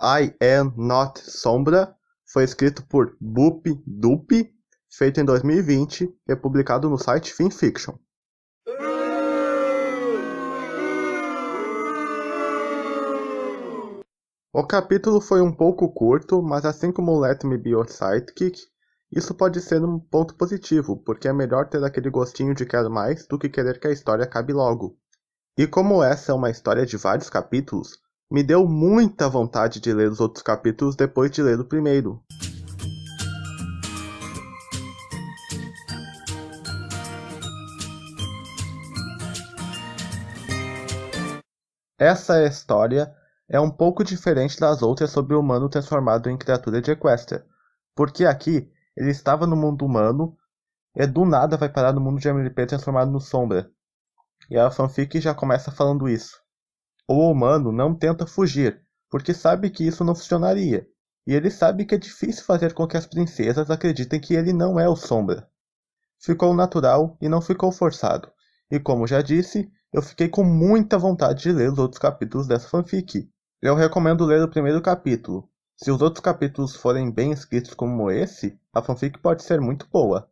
I Am Not Sombra foi escrito por Boop Dup, feito em 2020 e publicado no site FinFiction. O capítulo foi um pouco curto, mas assim como Let Me Be Your Sidekick, isso pode ser um ponto positivo, porque é melhor ter aquele gostinho de quero mais do que querer que a história acabe logo. E como essa é uma história de vários capítulos, me deu muita vontade de ler os outros capítulos depois de ler o primeiro. Essa história é um pouco diferente das outras sobre o humano transformado em criatura de Equestria, porque aqui ele estava no mundo humano, e do nada vai parar no mundo de MLP transformado no Sombra. E a fanfic já começa falando isso. O humano não tenta fugir, porque sabe que isso não funcionaria. E ele sabe que é difícil fazer com que as princesas acreditem que ele não é o Sombra. Ficou natural e não ficou forçado. E como já disse, eu fiquei com muita vontade de ler os outros capítulos dessa fanfic. Eu recomendo ler o primeiro capítulo, se os outros capítulos forem bem escritos como esse, a fanfic pode ser muito boa.